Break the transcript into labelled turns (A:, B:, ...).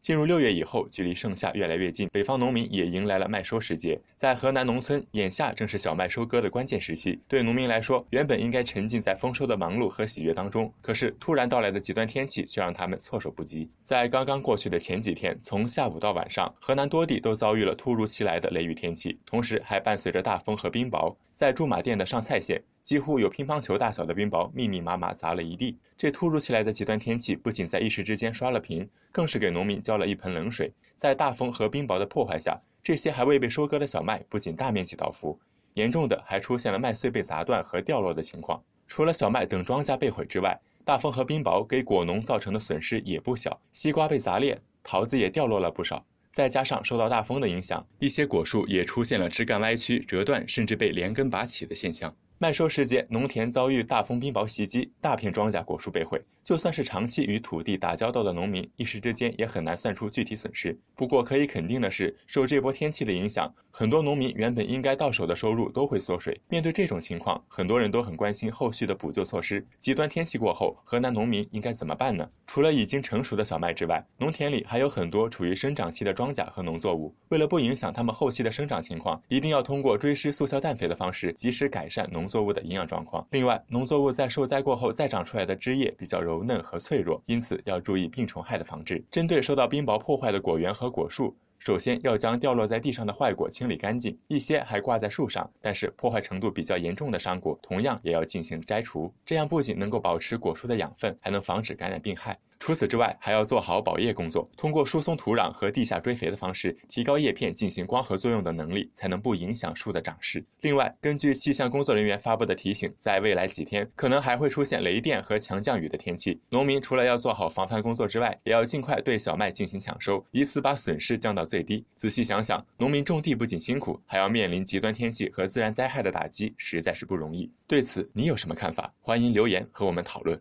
A: 进入六月以后，距离盛夏越来越近，北方农民也迎来了麦收时节。在河南农村，眼下正是小麦收割的关键时期。对农民来说，原本应该沉浸在丰收的忙碌和喜悦当中，可是突然到来的极端天气却让他们措手不及。在刚刚过去的前几天，从下午到晚上，河南多地都遭遇了突如其来的雷雨天气，同时还伴随着大风和冰雹。在驻马店的上蔡县。几乎有乒乓球大小的冰雹密密麻麻砸了一地。这突如其来的极端天气不仅在一时之间刷了屏，更是给农民浇了一盆冷水。在大风和冰雹的破坏下，这些还未被收割的小麦不仅大面积倒伏，严重的还出现了麦穗被砸断和掉落的情况。除了小麦等庄稼被毁之外，大风和冰雹给果农造成的损失也不小。西瓜被砸裂，桃子也掉落了不少。再加上受到大风的影响，一些果树也出现了枝干歪曲、折断，甚至被连根拔起的现象。麦收时节，农田遭遇大风冰雹袭击，大片庄稼果树被毁。就算是长期与土地打交道的农民，一时之间也很难算出具体损失。不过可以肯定的是，受这波天气的影响，很多农民原本应该到手的收入都会缩水。面对这种情况，很多人都很关心后续的补救措施。极端天气过后，河南农民应该怎么办呢？除了已经成熟的小麦之外，农田里还有很多处于生长期的庄稼和农作物。为了不影响他们后期的生长情况，一定要通过追施速效氮肥的方式，及时改善农。作物的营养状况。另外，农作物在受灾过后再长出来的枝叶比较柔嫩和脆弱，因此要注意病虫害的防治。针对受到冰雹破坏的果园和果树，首先要将掉落在地上的坏果清理干净，一些还挂在树上，但是破坏程度比较严重的伤果，同样也要进行摘除。这样不仅能够保持果树的养分，还能防止感染病害。除此之外，还要做好保叶工作，通过疏松土壤和地下追肥的方式，提高叶片进行光合作用的能力，才能不影响树的长势。另外，根据气象工作人员发布的提醒，在未来几天可能还会出现雷电和强降雨的天气。农民除了要做好防范工作之外，也要尽快对小麦进行抢收，以此把损失降到最低。仔细想想，农民种地不仅辛苦，还要面临极端天气和自然灾害的打击，实在是不容易。对此，你有什么看法？欢迎留言和我们讨论。